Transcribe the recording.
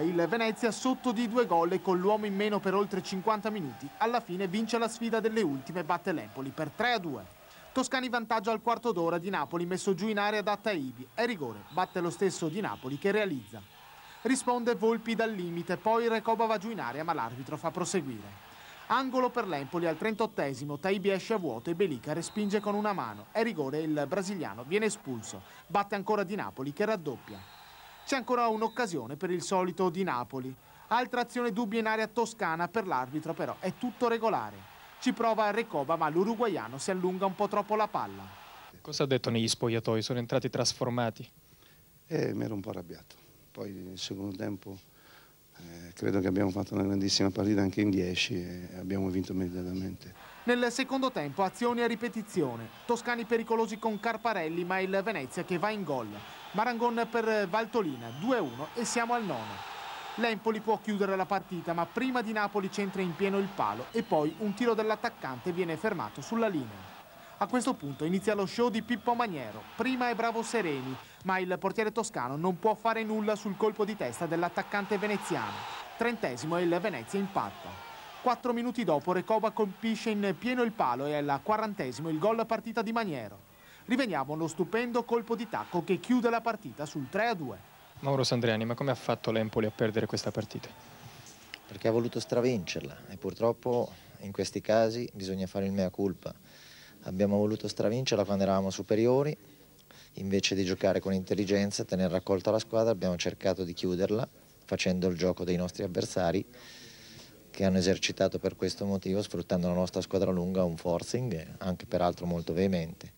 Il Venezia sotto di due gol e con l'uomo in meno per oltre 50 minuti. Alla fine vince la sfida delle ultime e batte l'Empoli per 3-2. a Toscani vantaggio al quarto d'ora di Napoli messo giù in area da Taibi. È rigore, batte lo stesso di Napoli che realizza. Risponde Volpi dal limite, poi Recoba va giù in area ma l'arbitro fa proseguire. Angolo per l'Empoli al 38esimo, Taibi esce a vuoto e Belica respinge con una mano. È rigore, il brasiliano viene espulso. Batte ancora di Napoli che raddoppia. C'è ancora un'occasione per il solito di Napoli. Altra azione dubbia in area toscana per l'arbitro però, è tutto regolare. Ci prova Recoba ma l'uruguaiano si allunga un po' troppo la palla. Cosa ha detto negli spogliatoi? Sono entrati trasformati? Eh, mi ero un po' arrabbiato. Poi nel secondo tempo eh, credo che abbiamo fatto una grandissima partita anche in 10 e abbiamo vinto immediatamente. Nel secondo tempo azioni a ripetizione, Toscani pericolosi con Carparelli ma il Venezia che va in gol. Marangon per Valtolina, 2-1 e siamo al nono. L'Empoli può chiudere la partita, ma prima di Napoli centra in pieno il palo e poi un tiro dell'attaccante viene fermato sulla linea. A questo punto inizia lo show di Pippo Maniero. Prima è bravo Sereni, ma il portiere toscano non può fare nulla sul colpo di testa dell'attaccante veneziano. Trentesimo e il Venezia impatta. Quattro minuti dopo Recoba colpisce in pieno il palo e alla quarantesimo il gol a partita di Maniero. Riveniamo allo stupendo colpo di tacco che chiude la partita sul 3-2. Mauro Sandriani, ma come ha fatto l'Empoli a perdere questa partita? Perché ha voluto stravincerla e purtroppo in questi casi bisogna fare il mea culpa. Abbiamo voluto stravincerla quando eravamo superiori, invece di giocare con intelligenza, tenere raccolta la squadra, abbiamo cercato di chiuderla facendo il gioco dei nostri avversari che hanno esercitato per questo motivo, sfruttando la nostra squadra lunga, un forcing anche peraltro molto veemente.